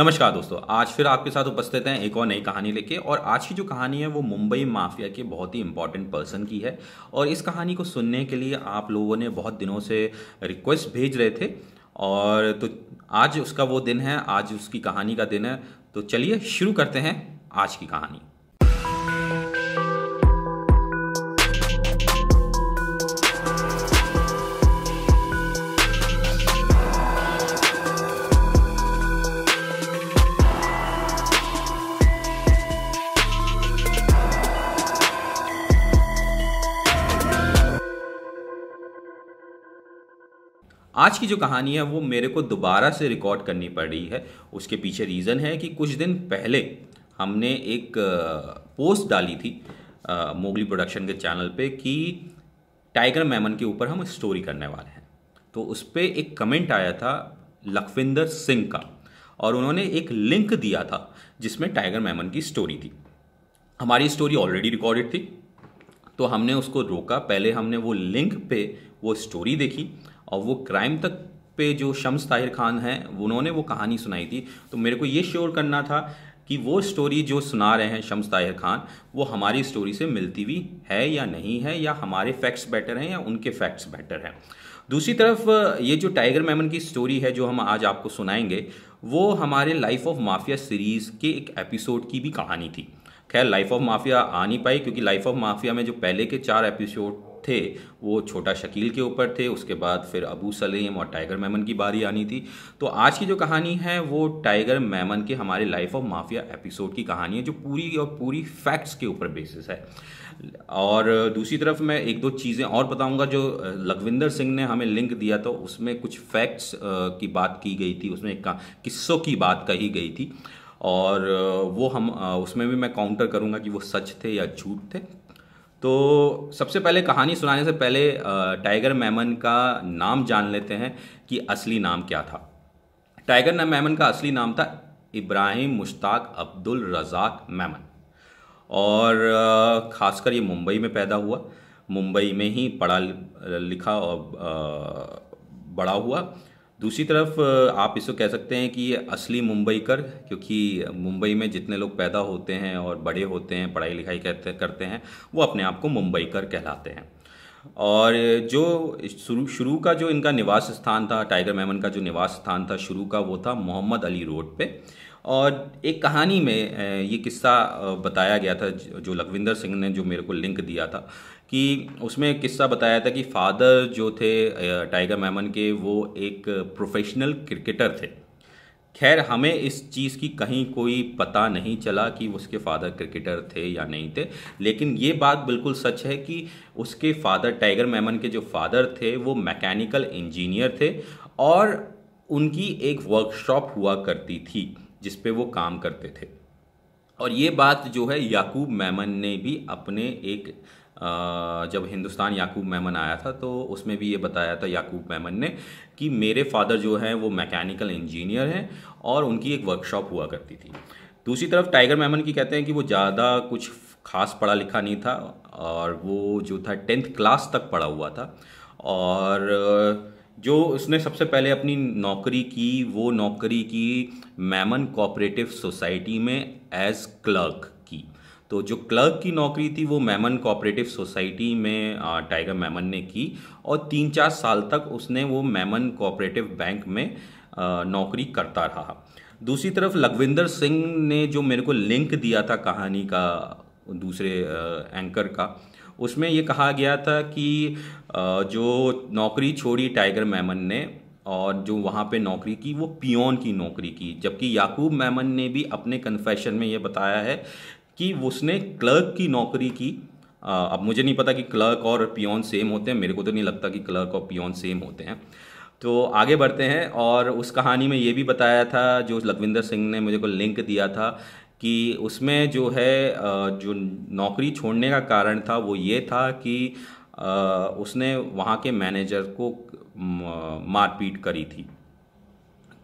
नमस्कार दोस्तों आज फिर आपके साथ उपस्थित हैं एक और नई कहानी लेके और आज की जो कहानी है वो मुंबई माफिया के बहुत ही इंपॉर्टेंट पर्सन की है और इस कहानी को सुनने के लिए आप लोगों ने बहुत दिनों से रिक्वेस्ट भेज रहे थे और तो आज उसका वो दिन है आज उसकी कहानी का दिन है तो चलिए शुरू करते हैं आज की कहानी आज की जो कहानी है वो मेरे को दोबारा से रिकॉर्ड करनी पड़ रही है उसके पीछे रीज़न है कि कुछ दिन पहले हमने एक पोस्ट डाली थी मोगली प्रोडक्शन के चैनल पे कि टाइगर मैमन के ऊपर हम स्टोरी करने वाले हैं तो उस पर एक कमेंट आया था लखविंदर सिंह का और उन्होंने एक लिंक दिया था जिसमें टाइगर मैमन की स्टोरी थी हमारी स्टोरी ऑलरेडी रिकॉर्डेड थी तो हमने उसको रोका पहले हमने वो लिंक पे वो स्टोरी देखी और वो क्राइम तक पे जो शम्स ताहिर खान हैं उन्होंने वो कहानी सुनाई थी तो मेरे को ये श्योर करना था कि वो स्टोरी जो सुना रहे हैं शम्स ताहिर खान वो हमारी स्टोरी से मिलती हुई है या नहीं है या हमारे फैक्ट्स बेटर हैं या उनके फैक्ट्स बेटर हैं दूसरी तरफ ये जो टाइगर मेमन की स्टोरी है जो हम आज आपको सुनाएंगे वो हमारे लाइफ ऑफ माफिया सीरीज़ के एक एपिसोड की भी कहानी थी खैर लाइफ ऑफ माफिया आ नहीं पाई क्योंकि लाइफ ऑफ माफिया में जो पहले के चार एपिसोड थे वो छोटा शकील के ऊपर थे उसके बाद फिर अबू सलीम और टाइगर मैमन की बारी आनी थी तो आज की जो कहानी है वो टाइगर मैमन के हमारे लाइफ ऑफ माफिया एपिसोड की कहानी है जो पूरी और पूरी फैक्ट्स के ऊपर बेसिस है और दूसरी तरफ मैं एक दो चीज़ें और बताऊंगा जो लघविंदर सिंह ने हमें लिंक दिया तो उसमें कुछ फैक्ट्स की बात की गई थी उसमें एक किस्सों की बात कही गई थी और वो हम उसमें भी मैं काउंटर करूँगा कि वो सच थे या झूठ थे तो सबसे पहले कहानी सुनाने से पहले टाइगर मैमन का नाम जान लेते हैं कि असली नाम क्या था टाइगर मैमन का असली नाम था इब्राहिम मुश्ताक अब्दुल रज़ाक मैमन और ख़ासकर ये मुंबई में पैदा हुआ मुंबई में ही पढ़ा लिखा और बड़ा हुआ दूसरी तरफ आप इसको कह सकते हैं कि ये असली मुंबई कर क्योंकि मुंबई में जितने लोग पैदा होते हैं और बड़े होते हैं पढ़ाई लिखाई करते करते हैं वो अपने आप को मुंबई कर कहलाते हैं और जो शुरू शुरू का जो इनका निवास स्थान था टाइगर मेमन का जो निवास स्थान था शुरू का वो था मोहम्मद अली रोड पे और एक कहानी में ये किस्सा बताया गया था जो लखविंदर सिंह ने जो मेरे को लिंक दिया था कि उसमें किस्सा बताया था कि फादर जो थे टाइगर मैमन के वो एक प्रोफेशनल क्रिकेटर थे खैर हमें इस चीज़ की कहीं कोई पता नहीं चला कि उसके फादर क्रिकेटर थे या नहीं थे लेकिन ये बात बिल्कुल सच है कि उसके फादर टाइगर मैमन के जो फादर थे वो मैकेनिकल इंजीनियर थे और उनकी एक वर्कशॉप हुआ करती थी जिस पे वो काम करते थे और ये बात जो है याकूब मैमन ने भी अपने एक जब हिंदुस्तान याकूब मैमन आया था तो उसमें भी ये बताया था याकूब मैमन ने कि मेरे फादर जो हैं वो मैकेनिकल इंजीनियर हैं और उनकी एक वर्कशॉप हुआ करती थी दूसरी तरफ टाइगर मैमन की कहते हैं कि वो ज़्यादा कुछ खास पढ़ा लिखा नहीं था और वो जो था टेंथ क्लास तक पढ़ा हुआ था और जो उसने सबसे पहले अपनी नौकरी की वो नौकरी की मैमन कोऑपरेटिव सोसाइटी में एज क्लर्क तो जो क्लर्क की नौकरी थी वो मैमन कोऑपरेटिव सोसाइटी में टाइगर मैमन ने की और तीन चार साल तक उसने वो मैमन कोऑपरेटिव बैंक में नौकरी करता रहा दूसरी तरफ लघविंदर सिंह ने जो मेरे को लिंक दिया था कहानी का दूसरे एंकर का उसमें ये कहा गया था कि जो नौकरी छोड़ी टाइगर मैमन ने और जो वहाँ पे नौकरी की वो पियोन की नौकरी की जबकि याकूब मैमन ने भी अपने कन्फेशन में ये बताया है कि उसने क्लर्क की नौकरी की आ, अब मुझे नहीं पता कि क्लर्क और पियोन सेम होते हैं मेरे को तो नहीं लगता कि क्लर्क और पियोन सेम होते हैं तो आगे बढ़ते हैं और उस कहानी में ये भी बताया था जो लखविंदर सिंह ने मुझे को लिंक दिया था कि उसमें जो है जो नौकरी छोड़ने का कारण था वो ये था कि उसने वहाँ के मैनेजर को मारपीट करी थी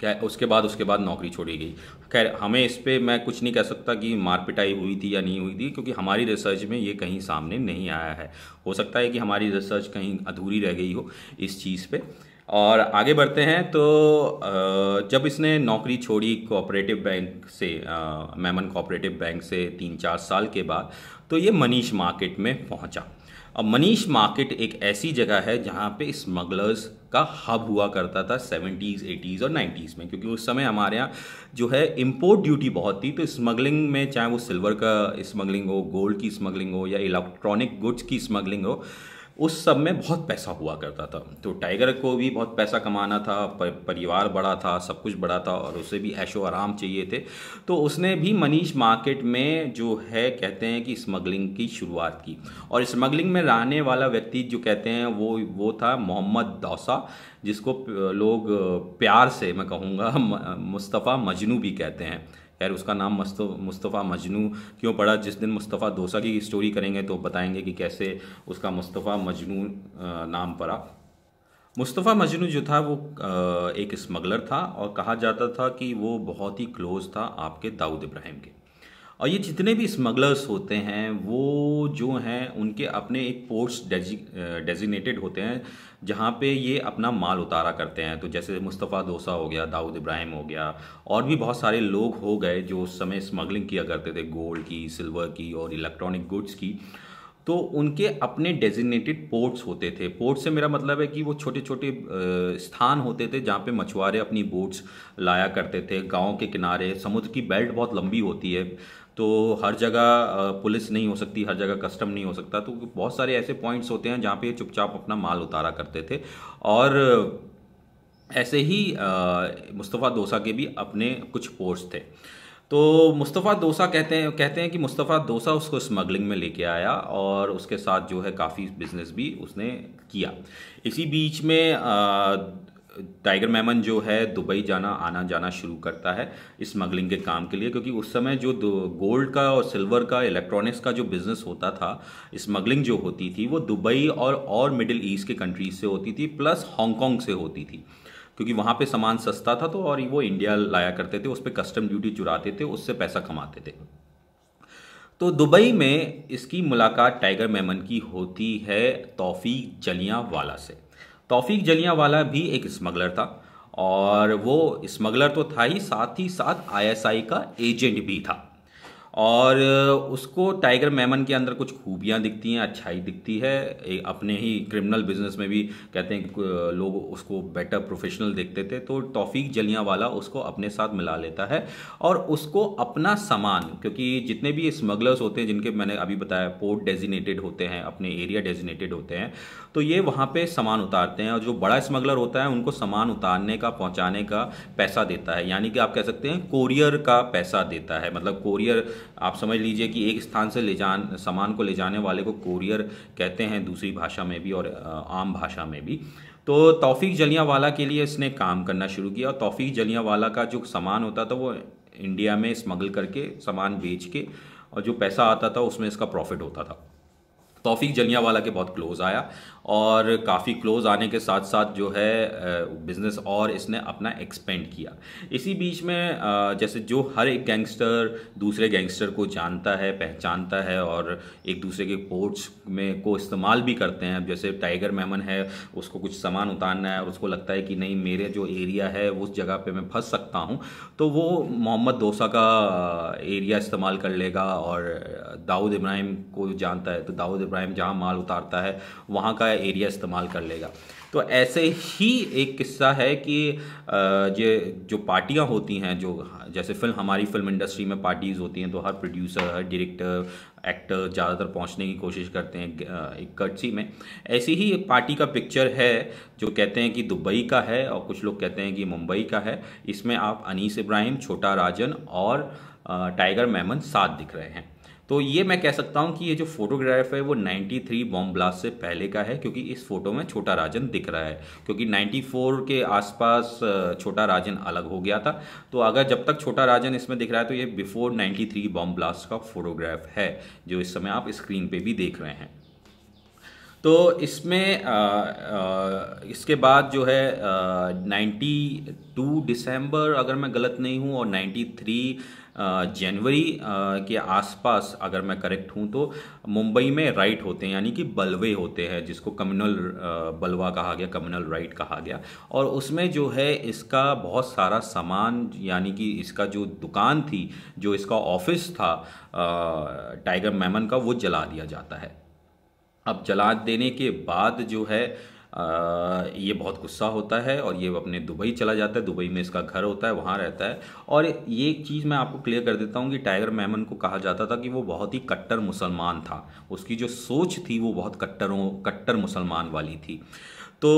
क्या उसके बाद उसके बाद नौकरी छोड़ी गई खैर हमें इस पर मैं कुछ नहीं कह सकता कि मारपिटाई हुई थी या नहीं हुई थी क्योंकि हमारी रिसर्च में ये कहीं सामने नहीं आया है हो सकता है कि हमारी रिसर्च कहीं अधूरी रह गई हो इस चीज़ पर और आगे बढ़ते हैं तो जब इसने नौकरी छोड़ी कोऑपरेटिव बैंक से मैमन कोऑपरेटिव बैंक से तीन चार साल के बाद तो ये मनीष मार्केट में पहुंचा अब मनीष मार्केट एक ऐसी जगह है जहाँ पे स्मगलर्स का हब हुआ करता था सेवेंटीज़ एटीज़ और नाइन्टीज़ में क्योंकि उस समय हमारे यहाँ जो है इम्पोर्ट ड्यूटी बहुत थी तो स्मगलिंग में चाहे वो सिल्वर का स्मगलिंग हो गोल्ड की स्मगलिंग हो या इलेक्ट्रॉनिक गुड्स की स्मगलिंग हो उस सब में बहुत पैसा हुआ करता था तो टाइगर को भी बहुत पैसा कमाना था पर, परिवार बड़ा था सब कुछ बड़ा था और उसे भी ऐशो आराम चाहिए थे तो उसने भी मनीष मार्केट में जो है कहते हैं कि स्मगलिंग की शुरुआत की और स्मगलिंग में रहने वाला व्यक्ति जो कहते हैं वो वो था मोहम्मद दौसा जिसको लोग प्यार से मैं कहूँगा मुस्तफ़ा मजनू भी कहते हैं खैर उसका नाम मुस्तफ़ा मजनू क्यों पड़ा जिस दिन मुस्तफ़ा दोसा की स्टोरी करेंगे तो बताएंगे कि कैसे उसका मुस्तफ़ा मजनू नाम पड़ा मुस्तफ़ा मजनू जो था वो एक स्मगलर था और कहा जाता था कि वो बहुत ही क्लोज़ था आपके दाऊद इब्राहिम के और ये जितने भी स्मगलर्स होते हैं वो जो हैं उनके अपने एक पोर्ट्स डेजिनेटेड होते हैं जहाँ पे ये अपना माल उतारा करते हैं तो जैसे मुस्तफ़ा दोसा हो गया दाऊद इब्राहिम हो गया और भी बहुत सारे लोग हो गए जो उस समय स्मगलिंग किया करते थे गोल्ड की सिल्वर की और इलेक्ट्रॉनिक गुड्स की तो उनके अपने डेजिनेटेड पोर्ट्स होते थे पोर्ट्स से मेरा मतलब है कि वो छोटे छोटे स्थान होते थे जहाँ पे मछुआरे अपनी बोट्स लाया करते थे गांव के किनारे समुद्र की बेल्ट बहुत लंबी होती है तो हर जगह पुलिस नहीं हो सकती हर जगह कस्टम नहीं हो सकता तो बहुत सारे ऐसे पॉइंट्स होते हैं जहाँ पे ये चुपचाप अपना माल उतारा करते थे और ऐसे ही मुस्तफ़ा दोसा के भी अपने कुछ पोर्ट्स थे तो मुस्तफ़ा दोसा कहते हैं कहते हैं कि मुस्तफ़ा दोसा उसको स्मगलिंग में लेके आया और उसके साथ जो है काफ़ी बिजनेस भी उसने किया इसी बीच में आ, टाइगर मैमन जो है दुबई जाना आना जाना शुरू करता है स्मगलिंग के काम के लिए क्योंकि उस समय जो गोल्ड का और सिल्वर का इलेक्ट्रॉनिक्स का जो बिज़नेस होता था स्मगलिंग जो होती थी वो दुबई और और मिडिल ईस्ट के कंट्रीज से होती थी प्लस हांगकॉन्ग से होती थी क्योंकि वहाँ पे सामान सस्ता था तो और वो इंडिया लाया करते थे उस पर कस्टम ड्यूटी चुराते थे उससे पैसा कमाते थे तो दुबई में इसकी मुलाकात टाइगर मेमन की होती है तोफ़ी जलियाँ वाला से तौफीक जलियावाला भी एक स्मगलर था और वो स्मगलर तो था ही साथ ही साथ आईएसआई का एजेंट भी था और उसको टाइगर मेमन के अंदर कुछ खूबियाँ दिखती हैं अच्छाई दिखती है अपने ही क्रिमिनल बिजनेस में भी कहते हैं लोग उसको बेटर प्रोफेशनल देखते थे तो तौफीक जलियाँ वाला उसको अपने साथ मिला लेता है और उसको अपना सामान क्योंकि जितने भी स्मगलर्स होते हैं जिनके मैंने अभी बताया पोर्ट डेजिनेटेड होते हैं अपने एरिया डेजिनेटेड होते हैं तो ये वहाँ पर सामान उतारते हैं और जो बड़ा स्मगलर होता है उनको सामान उतारने का पहुँचाने का पैसा देता है यानी कि आप कह सकते हैं कोरियर का पैसा देता है मतलब कोरियर आप समझ लीजिए कि एक स्थान से ले जान सामान को ले जाने वाले को कोरियर कहते हैं दूसरी भाषा में भी और आम भाषा में भी तो तौफीक जलियावाला के लिए इसने काम करना शुरू किया और तौफीक जलियावाला का जो सामान होता था वो इंडिया में स्मगल करके सामान बेच के और जो पैसा आता था उसमें इसका प्रॉफिट होता था तौफीक जलियावाला के बहुत क्लोज़ आया और काफ़ी क्लोज़ आने के साथ साथ जो है बिज़नेस और इसने अपना एक्सपेंड किया इसी बीच में जैसे जो हर एक गैंगस्टर दूसरे गैंगस्टर को जानता है पहचानता है और एक दूसरे के पोर्ट्स में को इस्तेमाल भी करते हैं जैसे टाइगर मेमन है उसको कुछ सामान उतारना है और उसको लगता है कि नहीं मेरे जो एरिया है उस जगह पर मैं फंस सकता हूँ तो वो मोहम्मद दोसा का एरिया इस्तेमाल कर लेगा और दाऊद इब्राहिम को जानता है तो दाऊद इब्राहिम जहाँ माल उतारता है वहाँ का एरिया इस्तेमाल कर लेगा तो ऐसे ही एक किस्सा है कि ये जो पार्टियाँ होती हैं जो जैसे फिल्म हमारी फिल्म इंडस्ट्री में पार्टीज़ होती हैं तो हर प्रोड्यूसर हर डायरेक्टर एक्टर ज़्यादातर पहुंचने की कोशिश करते हैं एक कर्सी में ऐसी ही एक पार्टी का पिक्चर है जो कहते हैं कि दुबई का है और कुछ लोग कहते हैं कि मुंबई का है इसमें आप अनीस इब्राहिम छोटा राजन और टाइगर मेमन साथ दिख रहे हैं तो ये मैं कह सकता हूँ कि ये जो फोटोग्राफ है वो 93 बॉम्ब ब्लास्ट से पहले का है क्योंकि इस फोटो में छोटा राजन दिख रहा है क्योंकि 94 के आसपास छोटा राजन अलग हो गया था तो अगर जब तक छोटा राजन इसमें दिख रहा है तो ये बिफोर 93 बॉम्ब ब्लास्ट का फोटोग्राफ है जो इस समय आप स्क्रीन पर भी देख रहे हैं तो इसमें आ, आ, इसके बाद जो है नाइन्टी टू दिसंबर अगर मैं गलत नहीं हूँ और नाइन्टी थ्री जनवरी के आसपास अगर मैं करेक्ट हूँ तो मुंबई में राइट होते हैं यानी कि बलवे होते हैं जिसको कम्युनल बलवा कहा गया कम्युनल राइट कहा गया और उसमें जो है इसका बहुत सारा सामान यानी कि इसका जो दुकान थी जो इसका ऑफिस था टाइगर मैमन का वो जला दिया जाता है अब जलाद देने के बाद जो है आ, ये बहुत गुस्सा होता है और ये अपने दुबई चला जाता है दुबई में इसका घर होता है वहाँ रहता है और ये चीज़ मैं आपको क्लियर कर देता हूँ कि टाइगर मेमन को कहा जाता था कि वो बहुत ही कट्टर मुसलमान था उसकी जो सोच थी वो बहुत कट्टरों कट्टर मुसलमान वाली थी तो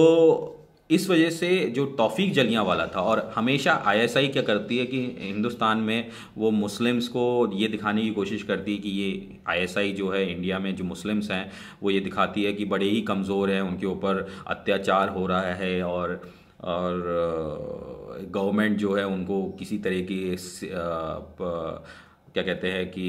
इस वजह से जो तौफीक जलियाँ वाला था और हमेशा आईएसआई क्या करती है कि हिंदुस्तान में वो मुस्लिम्स को ये दिखाने की कोशिश करती है कि ये आईएसआई जो है इंडिया में जो मुस्लिम्स हैं वो ये दिखाती है कि बड़े ही कमज़ोर हैं उनके ऊपर अत्याचार हो रहा है और और गवर्नमेंट जो है उनको किसी तरह की क्या कहते हैं कि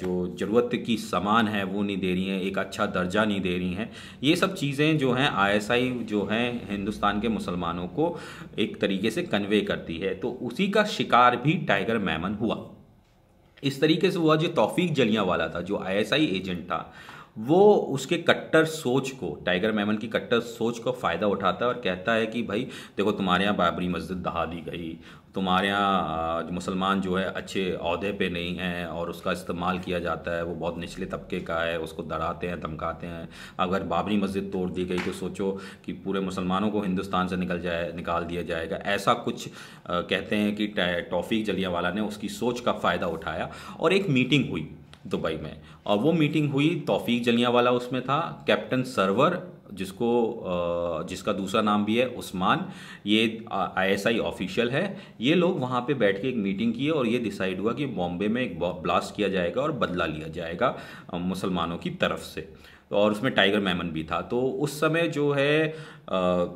जो ज़रूरत की सामान है वो नहीं दे रही हैं एक अच्छा दर्जा नहीं दे रही हैं ये सब चीज़ें जो हैं आईएसआई जो हैं हिंदुस्तान के मुसलमानों को एक तरीके से कन्वे करती है तो उसी का शिकार भी टाइगर मैमन हुआ इस तरीके से हुआ जो तौफीक जलियाँ वाला था जो आई एजेंट था वो उसके कट्टर सोच को टाइगर मैमन की कट्टर सोच को फ़ायदा उठाता है और कहता है कि भाई देखो तुम्हारे यहाँ बाबरी मस्जिद दहा दी गई तुम्हारे यहाँ मुसलमान जो है अच्छे अहदे पे नहीं हैं और उसका इस्तेमाल किया जाता है वो बहुत निचले तबके का है उसको डराते हैं धमकाते हैं अगर बाबरी मस्जिद तोड़ दी गई तो सोचो कि पूरे मुसलमानों को हिंदुस्तान से निकल जाए निकाल दिया जाएगा ऐसा कुछ आ, कहते हैं कि टॉफिक जलियावाला ने उसकी सोच का फ़ायदा उठाया और एक मीटिंग हुई दुबई में और वो मीटिंग हुई तौफीक जलियावाला उसमें था कैप्टन सरवर जिसको जिसका दूसरा नाम भी है उस्मान ये आईएसआई ऑफिशियल है ये लोग वहाँ पे बैठ के एक मीटिंग की और ये डिसाइड हुआ कि बॉम्बे में एक ब्लास्ट किया जाएगा और बदला लिया जाएगा मुसलमानों की तरफ से और उसमें टाइगर मैमन भी था तो उस समय जो है आ,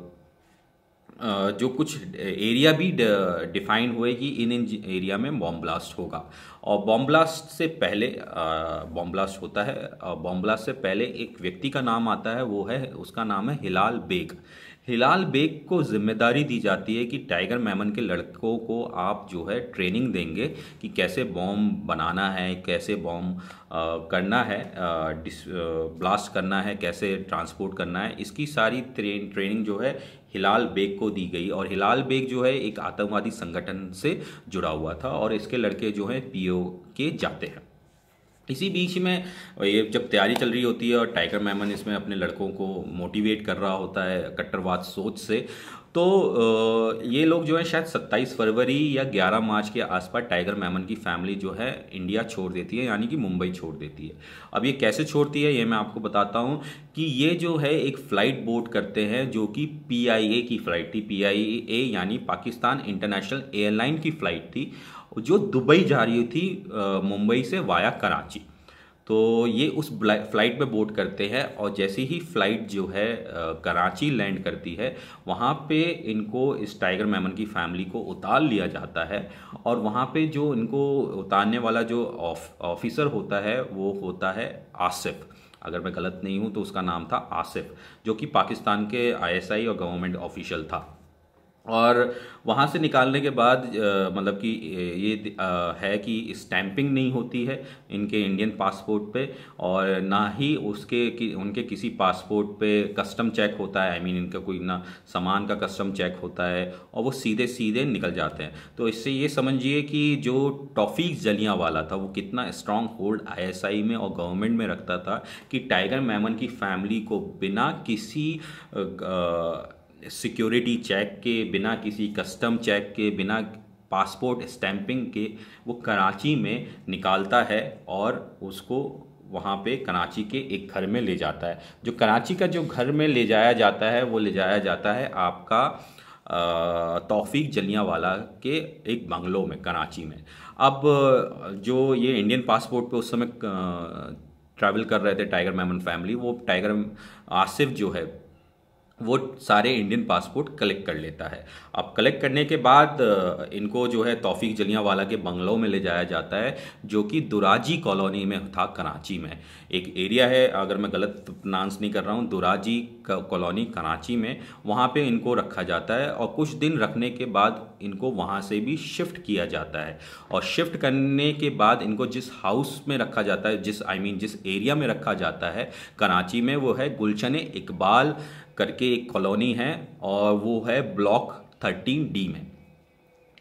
जो कुछ एरिया भी डिफाइन हुए कि इन इन एरिया में बॉम्ब ब्लास्ट होगा और बॉम्ब्लास्ट से पहले बॉम्ब्लास्ट होता है बॉम्ब्लास्ट से पहले एक व्यक्ति का नाम आता है वो है उसका नाम है हिलाल बेग हिलाल बेग को जिम्मेदारी दी जाती है कि टाइगर मैमन के लड़कों को आप जो है ट्रेनिंग देंगे कि कैसे बॉम्ब बनाना है कैसे बॉम्ब करना है डिस ब्लास्ट करना है कैसे ट्रांसपोर्ट करना है इसकी सारी ट्रेन ट्रेनिंग जो है हिलाल बेग को दी गई और हिलाल बेग जो है एक आतंकवादी संगठन से जुड़ा हुआ था और इसके लड़के जो हैं पी योग के जाते हैं इसी बीच में ये जब तैयारी चल रही होती है और टाइगर मैमन इसमें अपने लड़कों को मोटिवेट कर रहा होता है कट्टरवाद सोच से तो ये लोग जो है शायद 27 फरवरी या 11 मार्च के आसपास टाइगर मैमन की फैमिली जो है इंडिया छोड़ देती है यानी कि मुंबई छोड़ देती है अब ये कैसे छोड़ती है ये मैं आपको बताता हूँ कि ये जो है एक फ़्लाइट बोट करते हैं जो कि पी की फ़्लाइट थी ए यानी पाकिस्तान इंटरनेशनल एयरलाइन की फ़्लाइट थी जो दुबई जा रही थी मुंबई से वाया कराची तो ये उस फ्लाइट में बोर्ड करते हैं और जैसे ही फ़्लाइट जो है कराची लैंड करती है वहाँ पे इनको इस टाइगर मेमन की फैमिली को उतार लिया जाता है और वहाँ पे जो इनको उतारने वाला जो ऑफिसर उफ, होता है वो होता है आसिफ अगर मैं गलत नहीं हूँ तो उसका नाम था आसिफ जो कि पाकिस्तान के आईएसआई और गवर्नमेंट ऑफिशियल था और वहाँ से निकालने के बाद मतलब कि ये है कि स्टैंपिंग नहीं होती है इनके इंडियन पासपोर्ट पे और ना ही उसके कि उनके किसी पासपोर्ट पे कस्टम चेक होता है आई I मीन mean, इनका कोई ना सामान का कस्टम चेक होता है और वो सीधे सीधे निकल जाते हैं तो इससे ये समझिए कि जो टॉफिक जलियाँ वाला था वो कितना स्ट्रांग होल्ड आई में और गवर्नमेंट में रखता था कि टाइगर मैमन की फैमिली को बिना किसी आ, आ, सिक्योरिटी चेक के बिना किसी कस्टम चेक के बिना पासपोर्ट स्टैंपिंग के वो कराची में निकालता है और उसको वहाँ पे कराची के एक घर में ले जाता है जो कराची का जो घर में ले जाया जाता है वो ले जाया जाता है आपका तौफीक जलियावाला के एक बंगलो में कराची में अब जो ये इंडियन पासपोर्ट पे उस समय ट्रैवल कर रहे थे टाइगर मेमन फैमिली वो टाइगर आसिफ जो है वो सारे इंडियन पासपोर्ट कलेक्ट कर लेता है अब कलेक्ट करने के बाद इनको जो है तौफीक जलियावाला के बंगलों में ले जाया जाता है जो कि दुराजी कॉलोनी में था कराची में एक एरिया है अगर मैं गलत प्रोनाउंस नहीं कर रहा हूँ दुराजी कॉलोनी कराची में वहाँ पे इनको रखा जाता है और कुछ दिन रखने के बाद इनको वहाँ से भी शिफ्ट किया जाता है और शिफ्ट करने के बाद इनको जिस हाउस में रखा जाता है जिस आई I मीन mean, जिस एरिया में रखा जाता है कराची में वो है गुलशन इकबाल करके एक कॉलोनी है और वो है ब्लॉक थर्टीन डी में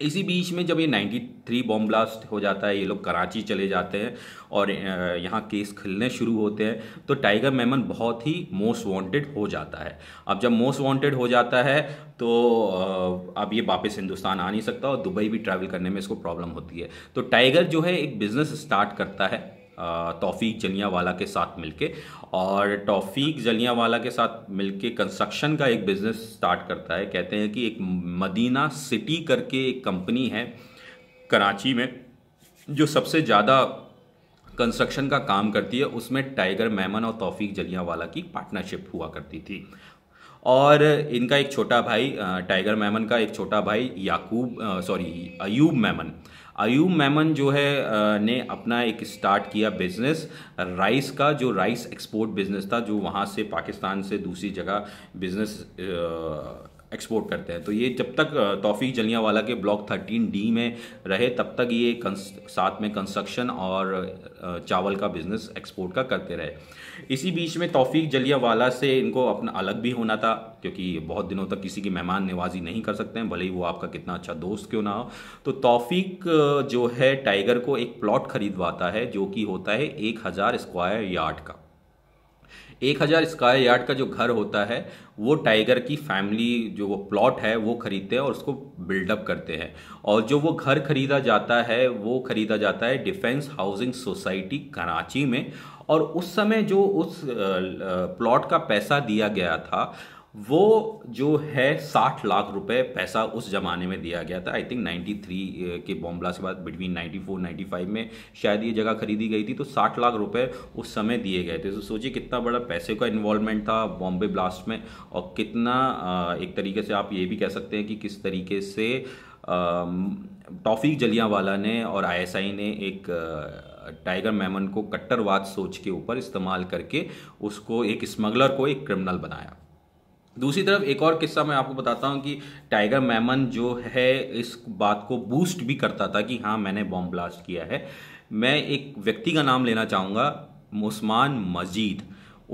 इसी बीच में जब ये 93 बॉम्ब ब्लास्ट हो जाता है ये लोग कराची चले जाते हैं और यहाँ केस खिलने शुरू होते हैं तो टाइगर मेमन बहुत ही मोस्ट वांटेड हो जाता है अब जब मोस्ट वांटेड हो जाता है तो अब ये वापस हिंदुस्तान आ नहीं सकता और दुबई भी ट्रैवल करने में इसको प्रॉब्लम होती है तो टाइगर जो है एक बिज़नेस स्टार्ट करता है तौफीक जलियावाला के साथ मिलके और तौफीक जलियावाला के साथ मिलके कंस्ट्रक्शन का एक बिज़नेस स्टार्ट करता है कहते हैं कि एक मदीना सिटी करके एक कंपनी है कराची में जो सबसे ज़्यादा कंस्ट्रक्शन का काम करती है उसमें टाइगर मैमन और तौफीक जलियावाला की पार्टनरशिप हुआ करती थी और इनका एक छोटा भाई टाइगर मैमन का एक छोटा भाई याकूब सॉरी अयूब मैमन अयूब मैमन जो है ने अपना एक स्टार्ट किया बिज़नेस राइस का जो राइस एक्सपोर्ट बिज़नेस था जो वहाँ से पाकिस्तान से दूसरी जगह बिज़नेस एक्सपोर्ट करते हैं तो ये जब तक तोफ़ी जलियावाला के ब्लॉक थर्टीन डी में रहे तब तक ये साथ में कंस्ट्रक्शन और चावल का बिज़नेस एक्सपोर्ट का करते रहे इसी बीच में जलियाँ जलियावाला से इनको अपना अलग भी होना था क्योंकि बहुत दिनों तक किसी की मेहमान नवाजी नहीं कर सकते हैं भले ही वो आपका कितना अच्छा दोस्त क्यों ना हो तो तोफ़ीक जो है टाइगर को एक प्लॉट खरीदवाता है जो कि होता है एक हज़ार स्क्वायर यार्ड का एक हज़ार स्क्वायर यार्ड का जो घर होता है वो टाइगर की फैमिली जो वो प्लॉट है वो खरीदते हैं और उसको बिल्डअप करते हैं और जो वो घर खरीदा जाता है वो खरीदा जाता है डिफेंस हाउसिंग सोसाइटी कराची में और उस समय जो उस प्लॉट का पैसा दिया गया था वो जो है साठ लाख रुपए पैसा उस ज़माने में दिया गया था आई थिंक 93 के बॉम्बला के बाद बिटवीन 94 95 में शायद ये जगह खरीदी गई थी तो साठ लाख रुपए उस समय दिए गए थे तो सोचिए कितना बड़ा पैसे का इन्वॉल्वमेंट था बॉम्बे ब्लास्ट में और कितना एक तरीके से आप ये भी कह सकते हैं कि किस तरीके से टॉफिक जलियावाला ने और आईएसआई ने एक टाइगर मैमन को कट्टरवाद सोच के ऊपर इस्तेमाल करके उसको एक स्मगलर को एक क्रिमिनल बनाया दूसरी तरफ एक और किस्सा मैं आपको बताता हूँ कि टाइगर मैमन जो है इस बात को बूस्ट भी करता था कि हाँ मैंने बॉम्ब ब्लास्ट किया है मैं एक व्यक्ति का नाम लेना चाहूँगा मुस्मान मजीद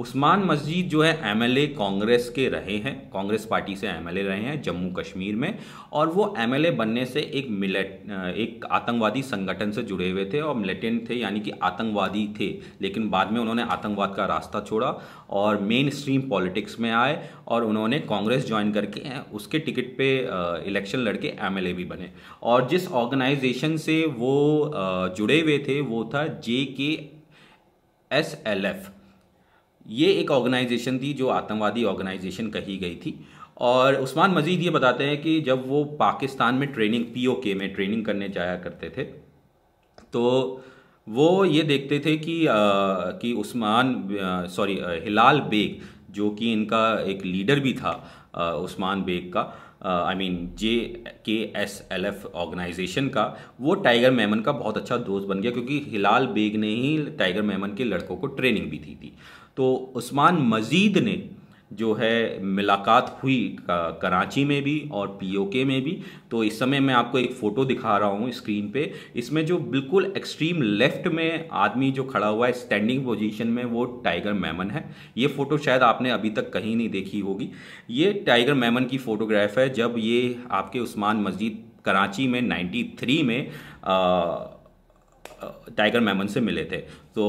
उस्मान मस्जिद जो है एमएलए कांग्रेस के रहे हैं कांग्रेस पार्टी से एमएलए रहे हैं जम्मू कश्मीर में और वो एमएलए बनने से एक मिलेट एक आतंकवादी संगठन से जुड़े हुए थे और मिलिटेंट थे यानी कि आतंकवादी थे लेकिन बाद में उन्होंने आतंकवाद का रास्ता छोड़ा और मेन स्ट्रीम पॉलिटिक्स में आए और उन्होंने कांग्रेस ज्वाइन करके उसके टिकट पर इलेक्शन लड़के एम भी बने और जिस ऑर्गेनाइजेशन से वो जुड़े हुए थे वो था जे के एस एल एफ़ ये एक ऑर्गेनाइजेशन थी जो आतंकवादी ऑर्गेनाइजेशन कही गई थी और उस्मान मजीद ये बताते हैं कि जब वो पाकिस्तान में ट्रेनिंग पीओके में ट्रेनिंग करने जाया करते थे तो वो ये देखते थे कि आ, कि उस्मान सॉरी हिलाल बेग जो कि इनका एक लीडर भी था आ, उस्मान बेग का आई मीन जे के एस एल एफ ऑर्गेनाइजेशन का वो टाइगर मेमन का बहुत अच्छा दोस्त बन गया क्योंकि हिलाल बेग ने ही टाइगर मेमन के लड़कों को ट्रेनिंग भी दी थी तो उस्मान मजीद ने जो है मुलाकात हुई कराची में भी और पीओके में भी तो इस समय मैं आपको एक फ़ोटो दिखा रहा हूँ स्क्रीन पे इसमें जो बिल्कुल एक्सट्रीम लेफ्ट में आदमी जो खड़ा हुआ है स्टैंडिंग पोजीशन में वो टाइगर मैमन है ये फ़ोटो शायद आपने अभी तक कहीं नहीं देखी होगी ये टाइगर मैमन की फ़ोटोग्राफ है जब ये आपके उस्मान मस्जिद कराची में 93 में आ, टाइगर मैमन से मिले थे तो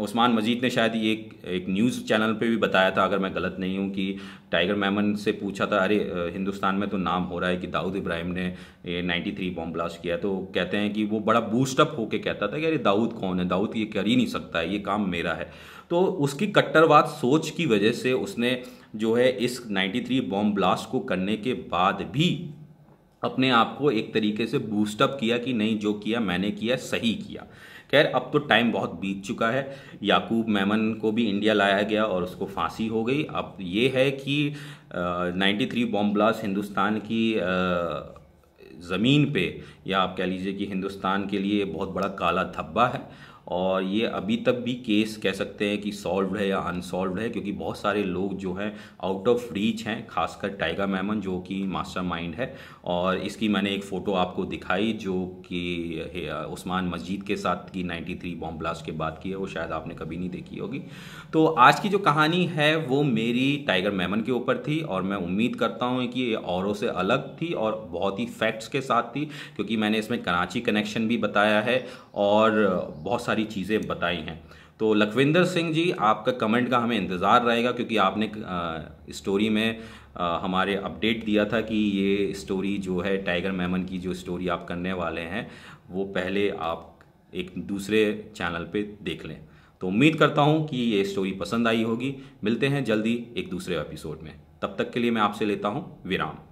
उस्मान मजीद ने शायद ये एक, एक न्यूज़ चैनल पे भी बताया था अगर मैं गलत नहीं हूँ कि टाइगर मैमन से पूछा था अरे हिंदुस्तान में तो नाम हो रहा है कि दाऊद इब्राहिम ने ये 93 बॉम्ब ब्लास्ट किया तो कहते हैं कि वो बड़ा बूस्टअप होके कहता था कि अरे दाऊद कौन है दाऊद ये कर ही नहीं सकता है ये काम मेरा है तो उसकी कट्टरवाद सोच की वजह से उसने जो है इस 93 बॉम्ब ब्लास्ट को करने के बाद भी अपने आप को एक तरीके से बूस्टअप किया कि नहीं जो किया मैंने किया सही किया खैर अब तो टाइम बहुत बीत चुका है याकूब मेमन को भी इंडिया लाया गया और उसको फांसी हो गई अब ये है कि ninety three bomb blast Hindustan की ज़मीन पे या आप कह लीजिए कि हिंदुस्तान के लिए बहुत बड़ा काला धब्बा है और ये अभी तक भी केस कह सकते हैं कि सॉल्व है या अनसॉल्व है क्योंकि बहुत सारे लोग जो हैं आउट ऑफ रीच हैं खासकर टाइगर मैमन जो कि मास्टर माइंड है और इसकी मैंने एक फ़ोटो आपको दिखाई जो कि उस्मान मस्जिद के साथ की 93 बॉम्ब ब्लास्ट के बाद की है वो शायद आपने कभी नहीं देखी होगी तो आज की जो कहानी है वो मेरी टाइगर मेमन के ऊपर थी और मैं उम्मीद करता हूँ कि ये औरों से अलग थी और बहुत ही फैक्ट्स के साथ थी क्योंकि मैंने इसमें कराची कनेक्शन भी बताया है और बहुत सारी चीज़ें बताई हैं तो लखविंदर सिंह जी आपका कमेंट का हमें इंतज़ार रहेगा क्योंकि आपने स्टोरी में हमारे अपडेट दिया था कि ये स्टोरी जो है टाइगर मेमन की जो स्टोरी आप करने वाले हैं वो पहले आप एक दूसरे चैनल पे देख लें तो उम्मीद करता हूँ कि ये स्टोरी पसंद आई होगी मिलते हैं जल्दी एक दूसरे एपिसोड में तब तक के लिए मैं आपसे लेता हूँ विराम